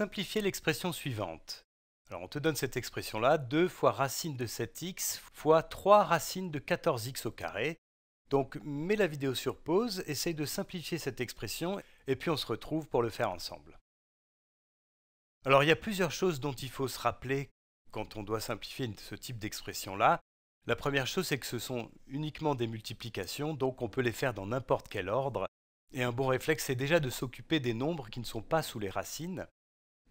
simplifier l'expression suivante. Alors on te donne cette expression-là, 2 fois racine de 7x fois 3 racine de 14x au carré. Donc mets la vidéo sur pause, essaye de simplifier cette expression, et puis on se retrouve pour le faire ensemble. Alors il y a plusieurs choses dont il faut se rappeler quand on doit simplifier ce type d'expression-là. La première chose, c'est que ce sont uniquement des multiplications, donc on peut les faire dans n'importe quel ordre. Et un bon réflexe, c'est déjà de s'occuper des nombres qui ne sont pas sous les racines.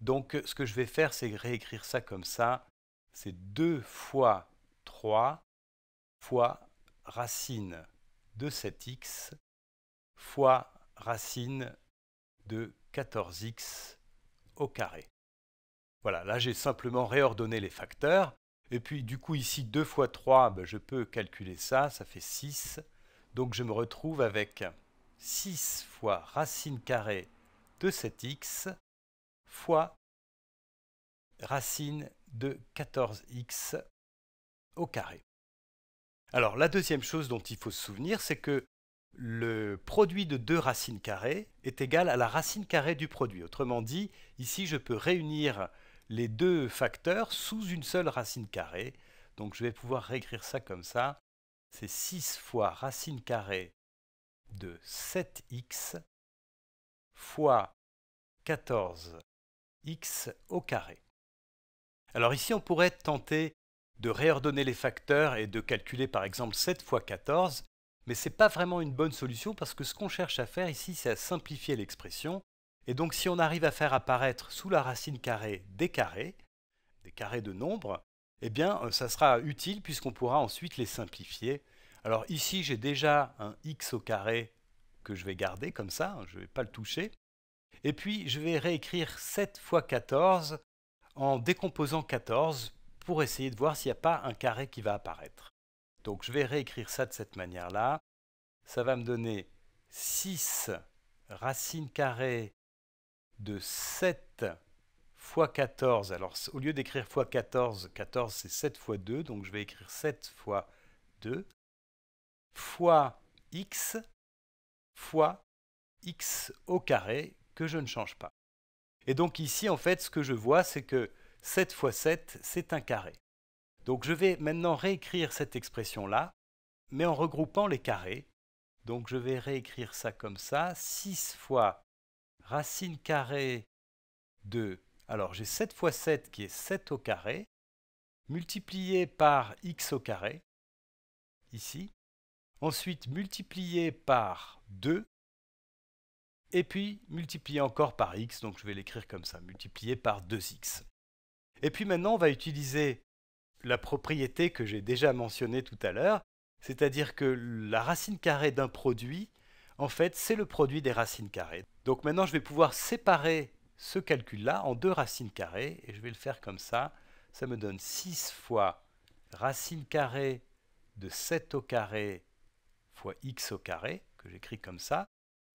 Donc ce que je vais faire, c'est réécrire ça comme ça. C'est 2 fois 3 fois racine de 7x fois racine de 14x au carré. Voilà, là j'ai simplement réordonné les facteurs. Et puis du coup ici 2 fois 3, ben, je peux calculer ça, ça fait 6. Donc je me retrouve avec 6 fois racine carrée de 7x fois racine de 14x au carré. Alors la deuxième chose dont il faut se souvenir, c'est que le produit de deux racines carrées est égal à la racine carrée du produit. Autrement dit, ici je peux réunir les deux facteurs sous une seule racine carrée. Donc je vais pouvoir réécrire ça comme ça. C'est 6 fois racine carrée de 7x fois 14 x au carré. Alors ici, on pourrait tenter de réordonner les facteurs et de calculer par exemple 7 fois 14, mais ce n'est pas vraiment une bonne solution parce que ce qu'on cherche à faire ici, c'est à simplifier l'expression. Et donc si on arrive à faire apparaître sous la racine carrée des carrés, des carrés de nombres, eh bien euh, ça sera utile puisqu'on pourra ensuite les simplifier. Alors ici, j'ai déjà un x au carré que je vais garder comme ça, hein, je ne vais pas le toucher. Et puis, je vais réécrire 7 fois 14 en décomposant 14 pour essayer de voir s'il n'y a pas un carré qui va apparaître. Donc, je vais réécrire ça de cette manière-là. Ça va me donner 6 racines carrées de 7 fois 14. Alors, au lieu d'écrire fois 14, 14 c'est 7 fois 2, donc je vais écrire 7 fois 2 fois x fois x au carré que je ne change pas. Et donc ici, en fait, ce que je vois, c'est que 7 fois 7, c'est un carré. Donc je vais maintenant réécrire cette expression-là, mais en regroupant les carrés. Donc je vais réécrire ça comme ça. 6 fois racine carrée de... Alors j'ai 7 fois 7 qui est 7 au carré, multiplié par x au carré, ici. Ensuite multiplié par 2, et puis multiplier encore par x, donc je vais l'écrire comme ça, multiplié par 2x. Et puis maintenant, on va utiliser la propriété que j'ai déjà mentionnée tout à l'heure, c'est-à-dire que la racine carrée d'un produit, en fait, c'est le produit des racines carrées. Donc maintenant, je vais pouvoir séparer ce calcul-là en deux racines carrées, et je vais le faire comme ça. Ça me donne 6 fois racine carrée de 7 au carré fois x au carré, que j'écris comme ça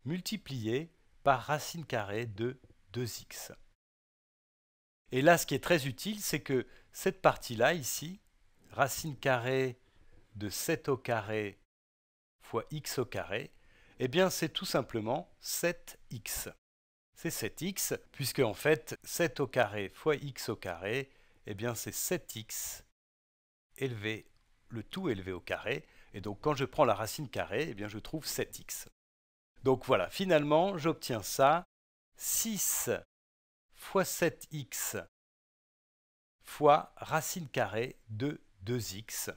multiplié par racine carrée de 2x. Et là, ce qui est très utile, c'est que cette partie-là, ici, racine carrée de 7 au carré fois x au carré, eh bien, c'est tout simplement 7x. C'est 7x, puisque en fait, 7 au carré fois x au carré, eh bien, c'est 7x élevé, le tout élevé au carré. Et donc, quand je prends la racine carrée, eh bien, je trouve 7x. Donc voilà, finalement, j'obtiens ça. 6 fois 7x fois racine carrée de 2x.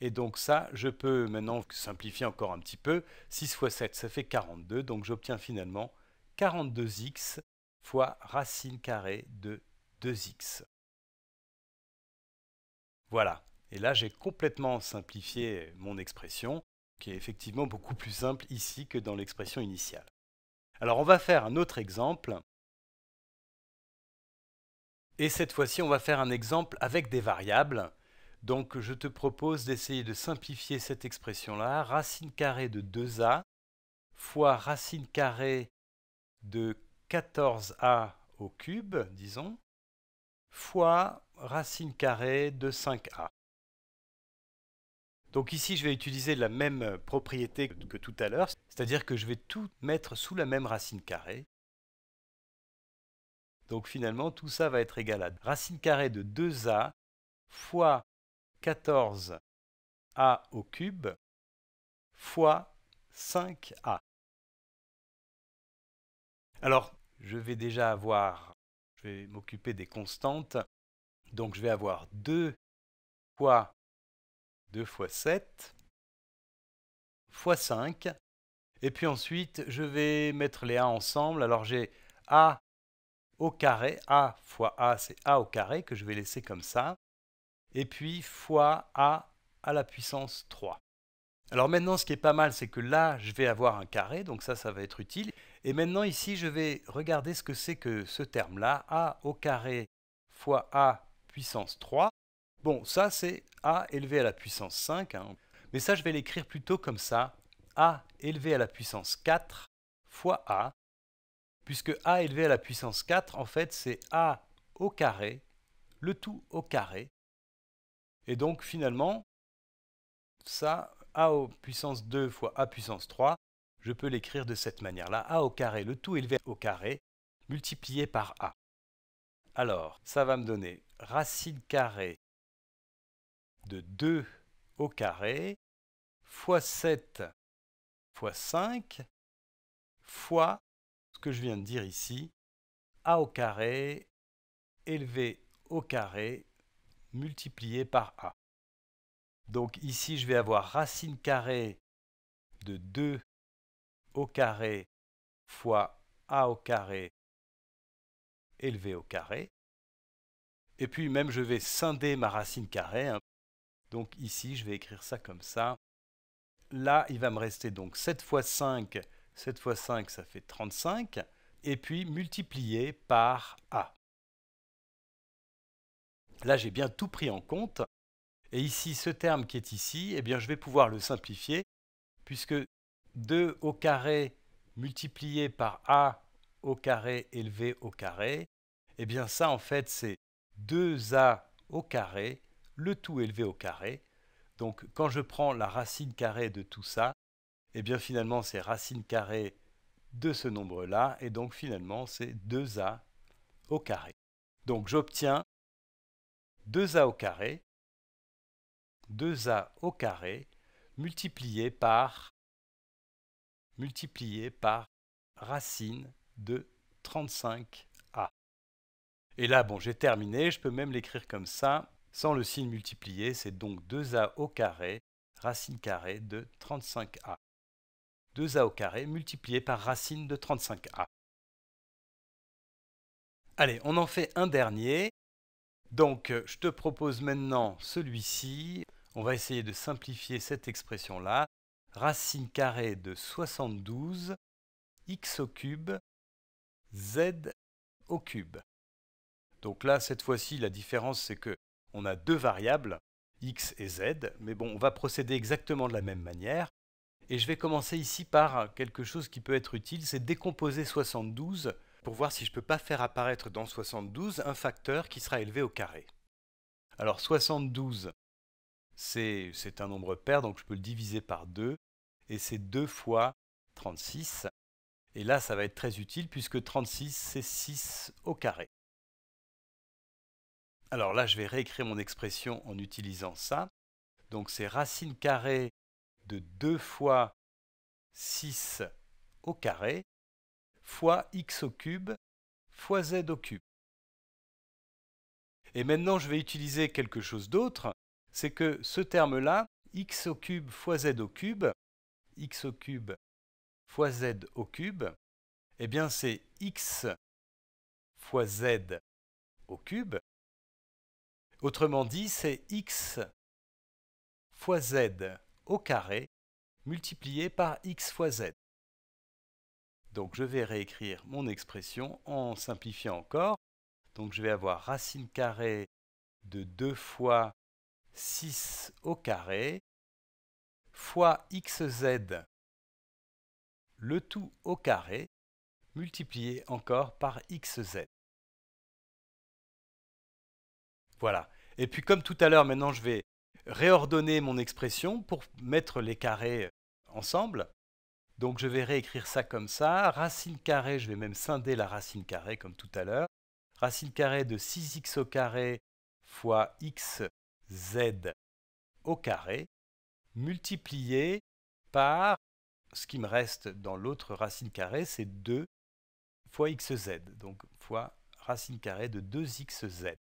Et donc ça, je peux maintenant simplifier encore un petit peu. 6 fois 7, ça fait 42. Donc j'obtiens finalement 42x fois racine carrée de 2x. Voilà. Et là, j'ai complètement simplifié mon expression qui est effectivement beaucoup plus simple ici que dans l'expression initiale. Alors on va faire un autre exemple. Et cette fois-ci, on va faire un exemple avec des variables. Donc je te propose d'essayer de simplifier cette expression-là. Racine carrée de 2a fois racine carrée de 14a au cube, disons, fois racine carrée de 5a. Donc ici, je vais utiliser la même euh, propriété que tout à l'heure, c'est-à-dire que je vais tout mettre sous la même racine carrée. Donc finalement, tout ça va être égal à racine carrée de 2a fois 14a au cube fois 5a. Alors, je vais déjà avoir, je vais m'occuper des constantes, donc je vais avoir 2 fois 2 fois 7 fois 5. Et puis ensuite, je vais mettre les A ensemble. Alors j'ai A au carré, A fois A, c'est A au carré que je vais laisser comme ça. Et puis fois A à la puissance 3. Alors maintenant, ce qui est pas mal, c'est que là, je vais avoir un carré, donc ça, ça va être utile. Et maintenant, ici, je vais regarder ce que c'est que ce terme-là, A au carré fois A puissance 3. Bon, ça c'est a élevé à la puissance 5, hein. mais ça je vais l'écrire plutôt comme ça, a élevé à la puissance 4 fois a, puisque a élevé à la puissance 4, en fait c'est a au carré, le tout au carré. Et donc finalement, ça, a au puissance 2 fois a puissance 3, je peux l'écrire de cette manière-là, a au carré, le tout élevé au carré, multiplié par a. Alors, ça va me donner racine carrée de 2 au carré fois 7 fois 5 fois ce que je viens de dire ici, a au carré élevé au carré multiplié par a. Donc ici, je vais avoir racine carrée de 2 au carré fois a au carré élevé au carré. Et puis même, je vais scinder ma racine carrée. Hein, donc ici, je vais écrire ça comme ça. Là, il va me rester donc 7 fois 5. 7 fois 5, ça fait 35. Et puis multiplié par A. Là, j'ai bien tout pris en compte. Et ici, ce terme qui est ici, eh bien, je vais pouvoir le simplifier, puisque 2 au carré multiplié par a au carré élevé au carré, eh bien ça, en fait, c'est 2a au carré le tout élevé au carré. Donc quand je prends la racine carrée de tout ça, et eh bien finalement c'est racine carrée de ce nombre-là, et donc finalement c'est 2a au carré. Donc j'obtiens 2a au carré, 2a au carré, multiplié par, multiplié par racine de 35a. Et là, bon, j'ai terminé, je peux même l'écrire comme ça sans le signe multiplié, c'est donc 2a au carré, racine carrée de 35a. 2a au carré multiplié par racine de 35a. Allez, on en fait un dernier. Donc, euh, je te propose maintenant celui-ci. On va essayer de simplifier cette expression-là. Racine carrée de 72, x au cube, z au cube. Donc là, cette fois-ci, la différence, c'est que on a deux variables, x et z, mais bon, on va procéder exactement de la même manière. Et je vais commencer ici par quelque chose qui peut être utile, c'est décomposer 72 pour voir si je ne peux pas faire apparaître dans 72 un facteur qui sera élevé au carré. Alors 72, c'est un nombre pair, donc je peux le diviser par 2, et c'est 2 fois 36. Et là, ça va être très utile puisque 36, c'est 6 au carré. Alors là, je vais réécrire mon expression en utilisant ça. Donc c'est racine carrée de 2 fois 6 au carré fois x au cube fois z au cube. Et maintenant, je vais utiliser quelque chose d'autre, c'est que ce terme-là, x au cube fois z au cube, x au cube fois z au cube, eh bien c'est x fois z au cube Autrement dit, c'est x fois z au carré multiplié par x fois z. Donc je vais réécrire mon expression en simplifiant encore. Donc je vais avoir racine carrée de 2 fois 6 au carré fois xz le tout au carré multiplié encore par xz. Voilà. Et puis comme tout à l'heure, maintenant je vais réordonner mon expression pour mettre les carrés euh, ensemble. Donc je vais réécrire ça comme ça. Racine carrée, je vais même scinder la racine carrée comme tout à l'heure. Racine carrée de 6x au carré fois xz au carré multiplié par ce qui me reste dans l'autre racine carrée, c'est 2 fois xz, donc fois racine carrée de 2xz.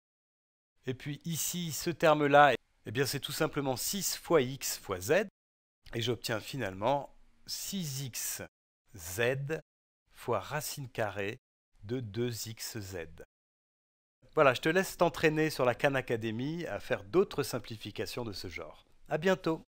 Et puis ici, ce terme-là, eh c'est tout simplement 6 fois x fois z, et j'obtiens finalement 6xz fois racine carrée de 2xz. Voilà, je te laisse t'entraîner sur la Khan Academy à faire d'autres simplifications de ce genre. À bientôt